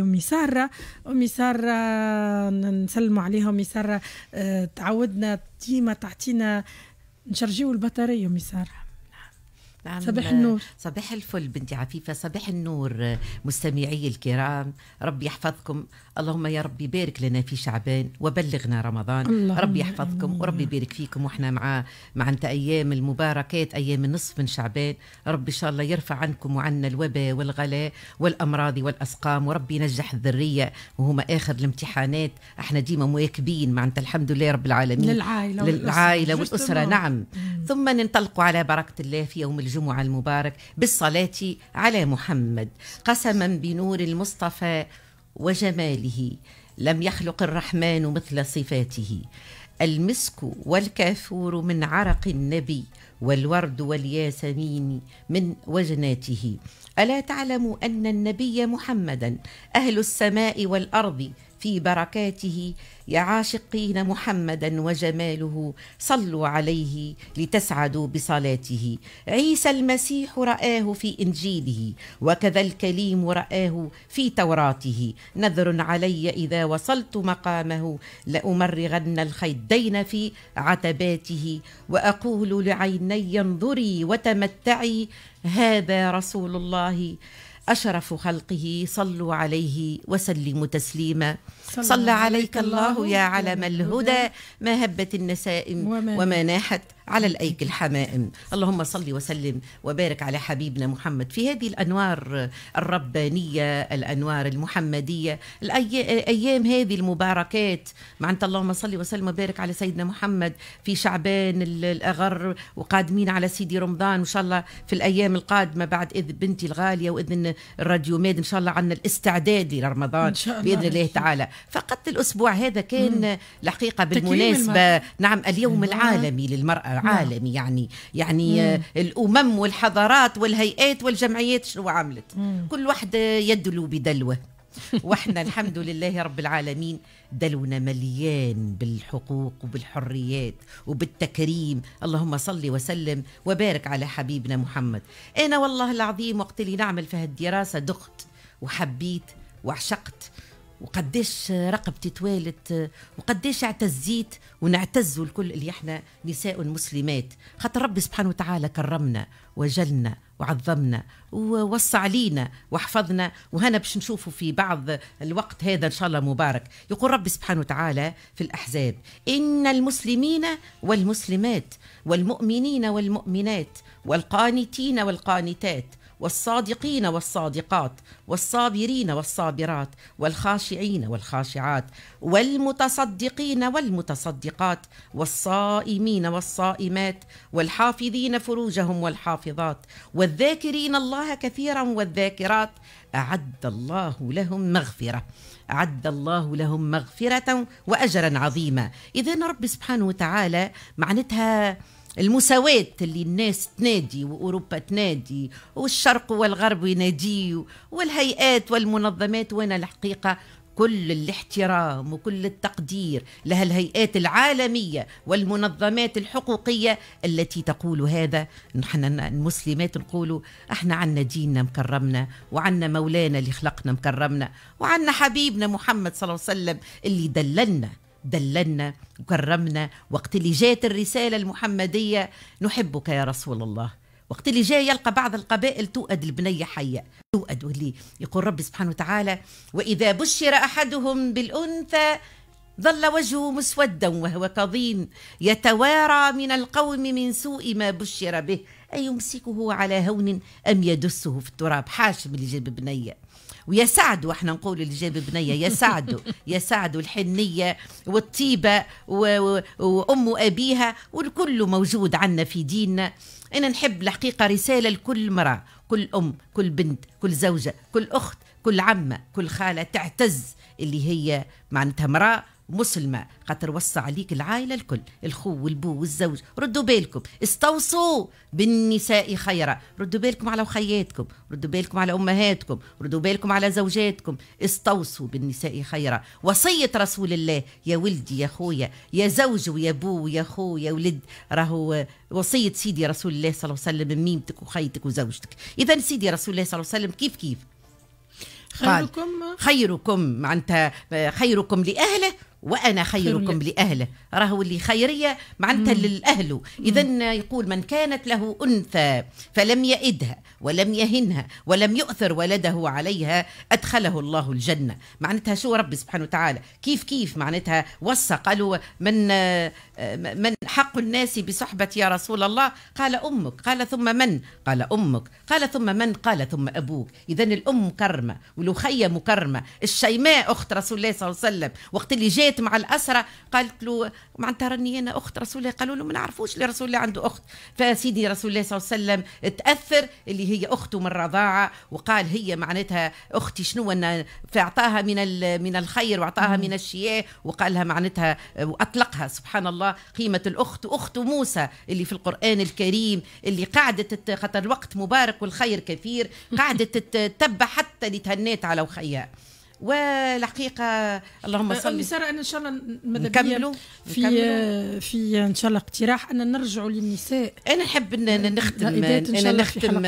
امي ساره امي ساره نسلموا عليها امي ساره آه، تعودنا ديما تعطينا نشرجيو البطاريه امي ساره صباح النور صباح الفل بنتي عفيفه صباح النور مستمعي الكرام ربي يحفظكم اللهم يا ربي بارك لنا في شعبان وبلغنا رمضان ربي يحفظكم الله. وربي يبارك فيكم واحنا مع مع انت ايام المباركات ايام النصف من شعبان ربي ان شاء الله يرفع عنكم وعنا الوباء والغلاء والامراض والاسقام وربي ينجح الذريه وهما اخر الامتحانات احنا ديما مواكبين مع انت الحمد لله رب العالمين للعائله والاسره, للعائلة والأسرة. والأسرة. نعم ثم ننطلق على بركة الله في يوم الجمعة المبارك بالصلاة على محمد قسما بنور المصطفى وجماله لم يخلق الرحمن مثل صفاته المسك والكافور من عرق النبي والورد والياسمين من وجناته الا تعلم ان النبي محمدا اهل السماء والارض في بركاته يا عاشقين محمدا وجماله صلوا عليه لتسعدوا بصلاته عيسى المسيح رآه في إنجيله وكذا الكليم رآه في توراته نذر علي إذا وصلت مقامه لأمرغن الخدين في عتباته وأقول لعيني انظري وتمتعي هذا رسول الله أشرف خلقه صلوا عليه وسلموا تسليما صلى عليك الله يا علم الهدى ما هبت النسائم وما ناحت على الأيك الحمائم اللهم صل وسلم وبارك على حبيبنا محمد في هذه الأنوار الربانية الأنوار المحمدية الأيام هذه المباركات معنت اللهم صل وسلم وبارك على سيدنا محمد في شعبان الأغر وقادمين على سيدي رمضان إن شاء الله في الأيام القادمة بعد إذن بنتي الغالية وإذن الراديو ميد إن شاء الله عندنا الاستعداد لرمضان إن شاء الله بإذن الله تعالى فقط الأسبوع هذا كان الحقيقة بالمناسبة نعم اليوم نعم. العالمي للمرأة نعم. عالمي يعني يعني آه، الأمم والحضارات والهيئات والجمعيات شنو عملت كل واحدة آه، يدلو بدلوه واحنا الحمد لله رب العالمين دلونا مليان بالحقوق وبالحريات وبالتكريم اللهم صل وسلم وبارك على حبيبنا محمد انا والله العظيم وقت اللي نعمل في هالدراسه دخت وحبيت وعشقت وقديش رقبتي توالت وقديش اعتزيت ونعتزوا الكل اللي احنا نساء مسلمات خاطر ربي سبحانه وتعالى كرمنا وجلنا وعظمنا ووصى علينا وحفظنا وهنا باش نشوفوا في بعض الوقت هذا ان شاء الله مبارك يقول ربي سبحانه وتعالى في الاحزاب ان المسلمين والمسلمات والمؤمنين والمؤمنات والقانتين والقانتات والصادقين والصادقات والصابرين والصابرات والخاشعين والخاشعات والمتصدقين والمتصدقات والصائمين والصائمات والحافظين فروجهم والحافظات والذاكرين الله كثيرا والذاكرات أعد الله لهم مغفرة أعد الله لهم مغفرة وأجرا عظيما إذا رب سبحانه وتعالى معناتها المساواة اللي الناس تنادي وأوروبا تنادي والشرق والغرب ينادي والهيئات والمنظمات وأنا الحقيقة كل الاحترام وكل التقدير لها الهيئات العالمية والمنظمات الحقوقية التي تقول هذا نحن المسلمات نقول احنا عنا ديننا مكرمنا وعنا مولانا اللي خلقنا مكرمنا وعنا حبيبنا محمد صلى الله عليه وسلم اللي دللنا دللنا وكرمنا وقت اللي جات الرسالة المحمدية نحبك يا رسول الله وقت اللي جاي يلقى بعض القبائل تؤد البنية حية تؤد واللي يقول ربي سبحانه وتعالى وإذا بشر أحدهم بالأنثى ظل وجهه مسودا وهو كظيم يتوارى من القوم من سوء ما بشر به أيمسكه على هون أم يدسه في التراب حاشم اللي جاب بنية ويا سعد احنا نقول جاب بنيه يا يا سعد الحنيه والطيبه وام ابيها والكل موجود عندنا في ديننا انا نحب الحقيقه رساله لكل مراه كل ام كل بنت كل زوجه كل اخت كل عمه كل خاله تعتز اللي هي معناتها مراه مسلمة خاطر وصى عليك العائلة الكل الخو والبو والزوج ردوا بالكم استوصوا بالنساء خيرا ردوا بالكم على أخياتكم ردوا بالكم على أمهاتكم ردوا بالكم على زوجاتكم استوصوا بالنساء خيرا وصية رسول الله يا ولدي يا خويا يا زوج ويا بو ويا خو يا ولد راهو وصية سيدي رسول الله صلى الله عليه وسلم ميمتك وخيتك وزوجتك إذا سيدي رسول الله صلى الله عليه وسلم كيف كيف خيركم خيركم معناتها خيركم لأهله وانا خيركم لاهله راهو اللي خيريه معناتها للاهل اذا يقول من كانت له انثى فلم يئدها ولم يهنها ولم يؤثر ولده عليها ادخله الله الجنه معناتها شو ربي سبحانه وتعالى كيف كيف معناتها وصى قالوا من من حق الناس بصحبه يا رسول الله قال امك قال ثم من قال امك قال ثم من قال ثم ابوك اذا الام مكرمه والأخية مكرمه الشيماء اخت رسول الله صلى الله عليه وسلم وقت اللي جات مات مع الأسرة قالت له معناتها راني أنا أخت رسول الله قالوا له ما نعرفوش اللي رسول الله عنده أخت فسيدي رسول الله صلى الله عليه وسلم تأثر اللي هي أخته من الرضاعة وقال هي معناتها أختي شنو انا فأعطاها من من الخير وأعطاها من الشياء وقال لها معناتها وأطلقها سبحان الله قيمة الأخت وأخت موسى اللي في القرآن الكريم اللي قعدت خاطر الوقت مبارك والخير كثير قعدت تتبع حتى اللي تهنيت على وخيها والحقيقه اللهم أه، صل وسلم. ساره انا ان شاء الله ماذا نكملوا في نكملو. في ان شاء الله اقتراح ان نرجعوا للنساء انا نحب نختم انا نختم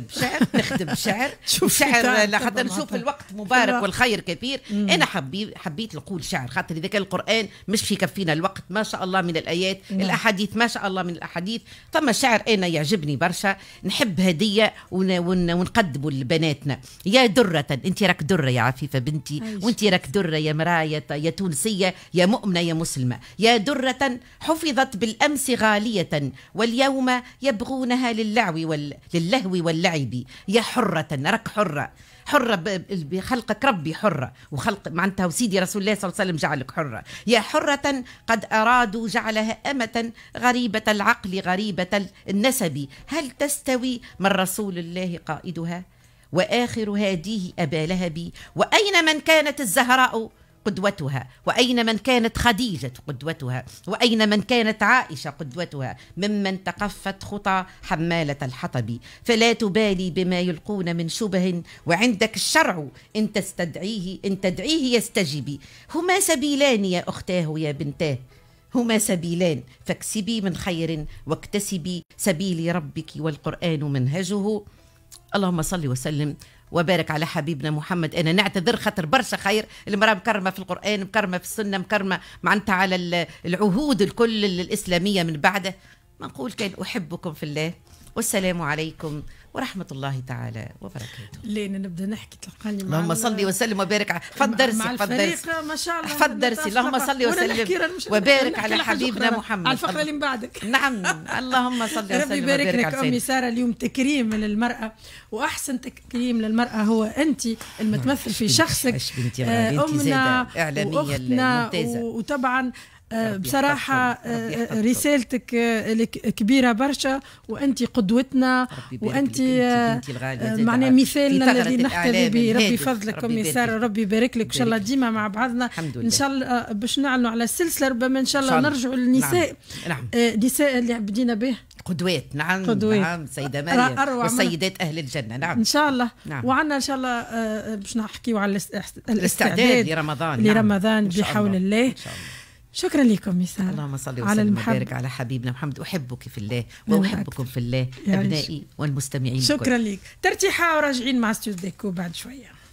بشعر نختم بشعر شعر لخاطر نشوف الوقت مبارك والخير كبير مم. انا حبي حبيت نقول شعر خاطر اذا كان القران مش يكفينا الوقت ما شاء الله من الايات مم. نعم. الاحاديث ما شاء الله من الاحاديث ثم شعر انا يعجبني برشا نحب هديه ون ونقدمه لبناتنا يا دره انت راك دره يا عفيفه بنتي وانت راك دره يا مرايه يا تونسيه يا مؤمنه يا مسلمه يا دره حفظت بالامس غاليه واليوم يبغونها للعو وال... للهو واللعب يا حره راك حره حرة بخلقك ربي حرة وخلق معناتها وسيدي رسول الله صلى الله عليه وسلم جعلك حرة يا حرة قد أرادوا جعلها أمة غريبة العقل غريبة النسب هل تستوي من رسول الله قائدها وآخر هاديه أبا لهب وأين من كانت الزهراء قدوتها وأين من كانت خديجة قدوتها وأين من كانت عائشة قدوتها ممن تقفت خطى حمالة الحطب فلا تبالي بما يلقون من شبه وعندك الشرع إن تستدعيه إن تدعيه يستجبي هما سبيلان يا أختاه يا بنتاه هما سبيلان فاكسبي من خير واكتسبي سبيل ربك والقرآن منهجه اللهم صل وسلم وبارك على حبيبنا محمد انا نعتذر خاطر برشا خير المراه مكرمه في القران مكرمه في السنه مكرمه معناتها على العهود الكل الاسلاميه من بعده ما نقول كان احبكم في الله والسلام عليكم ورحمة الله تعالى وبركاته لين نبدا نحكي تلقاني مع اللهم صلي وسلم وبارك على حفظ درسي حفظ درسي ما شاء الله حفظ درسي اللهم صلي وسلم وبارك على حبيبنا محمد على الفقرة اللي من بعدك نعم اللهم صلي وسلم ربي يبارك لك أمي سارة اليوم تكريم للمرأة وأحسن تكريم للمرأة هو أنت المتمثل نعم. في شخصك آه، أمنا وأختنا وطبعا بصراحة آه، آه، رسالتك آه، كبيرة برشا وأنت قدوتنا وأنت معنا مثالنا الذي نحتذي به ربي فضلك كوميسار ربي يبارك لك إن شاء الله ديما مع بعضنا إن شاء الله باش نعلنوا على السلسلة ربما إن شاء الله نرجعوا نعم. للنساء نعم. نساء اللي بدينا به قدوات نعم قدوات نعم سيدة مريم والسيدات أهل الجنة نعم إن شاء الله نعم. وعنا إن شاء الله باش نحكيوا على الاستعداد لرمضان نعم. لرمضان بحول الله, إن شاء الله. شكرا لكم يسار اللهم صل وسلم وبارك على حبيبنا محمد احبك في الله واحبكم في الله ابنائي والمستمعين شكرا لك ترتيحه وراجعين مع استوديو ديكو بعد شويه